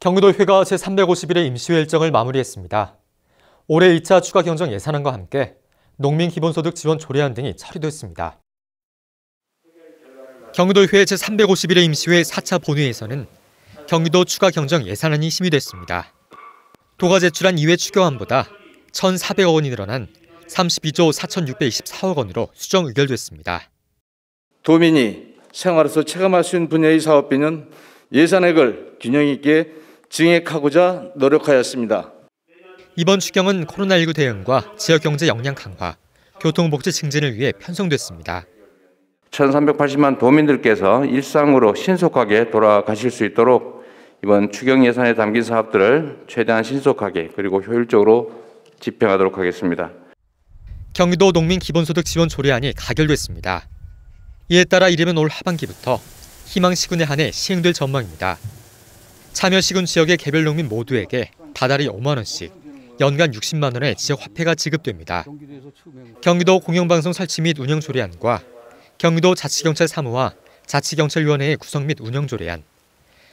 경기도회가 제351회 임시회 일정을 마무리했습니다. 올해 2차 추가 경정 예산안과 함께 농민 기본소득 지원 조례안 등이 처리됐습니다. 경기도회 제351회 임시회 4차 본회의에서는 경기도 추가 경정 예산안이 심의됐습니다. 도가 제출한 2회 추경안보다 1,400억 원이 늘어난 32조 4,624억 원으로 수정 의결됐습니다. 도민이 생활에서 체감할 수 있는 분야의 사업비는 예산액을 균형 있게 증액하고자 노력하였습니다. 이번 추경은 코로나19 대응과 지역경제 역량 강화, 교통복지 증진을 위해 편성됐습니다. 1,380만 도민들께서 일상으로 신속하게 돌아가실 수 있도록 이번 추경 예산에 담긴 사업들을 최대한 신속하게 그리고 효율적으로 집행하도록 하겠습니다. 경기도 농민 기본소득 지원 조례안이 가결됐습니다. 이에 따라 이르면 올 하반기부터 희망시군에 한해 시행될 전망입니다. 참여시군 지역의 개별 농민 모두에게 다달이 5만 원씩, 연간 60만 원의 지역 화폐가 지급됩니다. 경기도 공영방송 설치 및 운영 조례안과 경기도 자치경찰 사무와 자치경찰위원회의 구성 및 운영 조례안,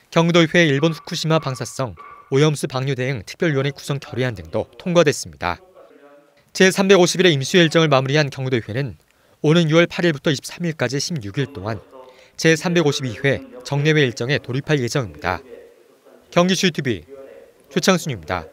경기도의회 일본 후쿠시마 방사성 오염수 방류 대응 특별위원회 구성 결의안 등도 통과됐습니다. 제351회 임시 일정을 마무리한 경기도의회는 오는 6월 8일부터 23일까지 16일 동안 제352회 정례회 일정에 돌입할 예정입니다. 경기슈TV 최창순입니다.